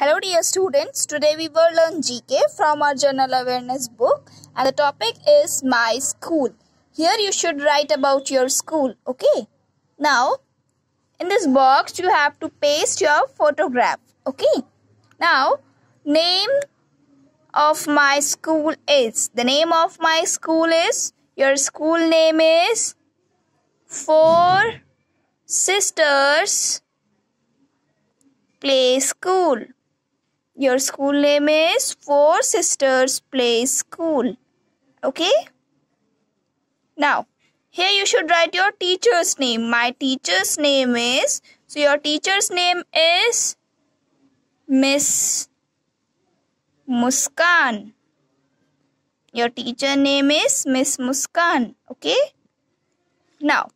Hello dear students, today we will learn GK from our general awareness book and the topic is my school. Here you should write about your school, okay? Now, in this box you have to paste your photograph, okay? Now, name of my school is, the name of my school is, your school name is Four Sisters Play School. Your school name is Four Sisters Play School. Okay? Now, here you should write your teacher's name. My teacher's name is. So, your teacher's name is Miss Muskan. Your teacher name is Miss Muskan. Okay? Now,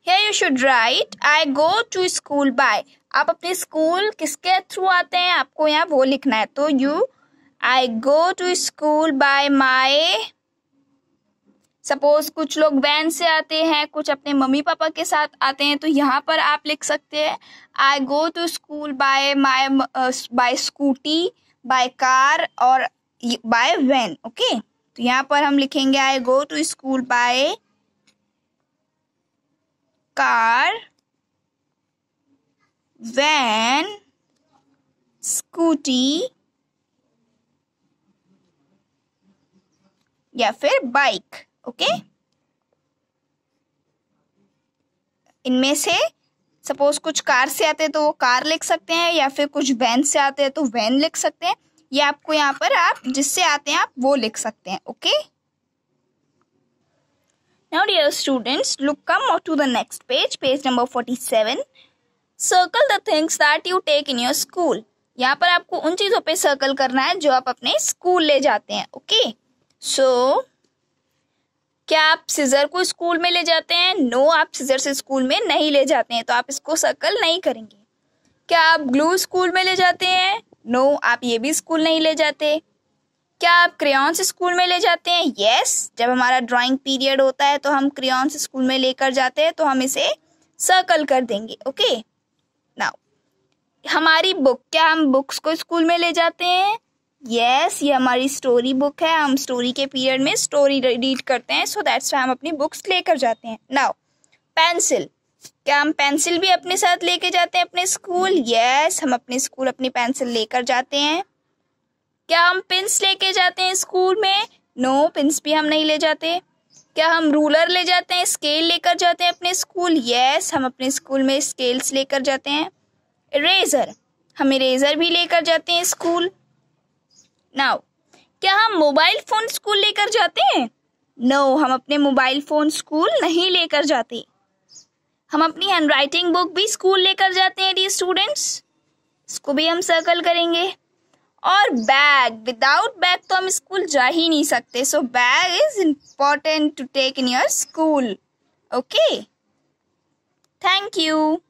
here you should write I go to school by. आप अपने school किसके through आते हैं आपको यहाँ वो लिखना है तो you I go to school by my suppose कुछ लोग वैन से आते हैं कुछ अपने मम्मी पापा के साथ आते हैं तो यहाँ पर आप लिख सकते हैं I go to school by my by scooty by car और बाय वैन ओके तो यहाँ पर हम लिखेंगे I go to school by car van scooty या फिर बाइक ओके इनमें से सपोज कुछ कार से आते हैं तो वो कार लिख सकते हैं या फिर कुछ वैन से आते हैं तो वैन लिख सकते हैं या आपको यहाँ पर आप जिससे आते हैं आप वो लिख सकते हैं okay now dear students look come to the next page page number forty seven circle the things that you take in your school यहाँ पर आपको उन चीज़ों पे सर्कल करना है जो आप अपने स्कूल ले जाते हैं ओके सो so, क्या आप सीजर को स्कूल में ले जाते हैं नो no, आप सीजर से स्कूल में नहीं ले जाते हैं तो आप इसको सर्कल नहीं करेंगे क्या आप ग्लू स्कूल में ले जाते हैं नो no, आप ये भी स्कूल नहीं ले जाते क्या आप क्रेयॉन्स स्कूल में ले जाते हैं यस yes, जब हमारा ड्राइंग पीरियड होता है तो हम क्रेयॉन्स स्कूल में लेकर जाते हैं तो हम इसे सर्कल कर देंगे ओके okay? नाउ हमारी बुक क्या हम बुक्स को स्कूल में ले जाते हैं यस yes, ये हमारी स्टोरी बुक है हम स्टोरी के पीरियड में स्टोरी रीड करते हैं सो दैट्स हम अपनी बुक्स लेकर जाते हैं नाउ पेंसिल क्या हम पेंसिल भी अपने साथ लेके जाते हैं अपने स्कूल यस yes, हम अपने स्कूल अपनी पेंसिल लेकर जाते हैं क्या हम पिंस लेके जाते हैं स्कूल में नो no, पिंस भी हम नहीं ले जाते क्या हम रूलर ले जाते हैं स्केल लेकर जाते हैं अपने स्कूल यस हम अपने स्कूल में स्केल्स लेकर जाते हैं इरेजर हम इरेजर भी लेकर जाते हैं स्कूल नाउ क्या हम मोबाइल फोन स्कूल लेकर जाते हैं नो no, हम अपने मोबाइल फोन स्कूल नहीं लेकर जाते हम अपनी हैंड राइटिंग बुक भी स्कूल लेकर जाते हैं डी स्टूडेंट्स इसको भी हम सर्कल करेंगे और बैग विदाउट बैग तो हम स्कूल जा ही नहीं सकते so bag is important to take in your school okay thank you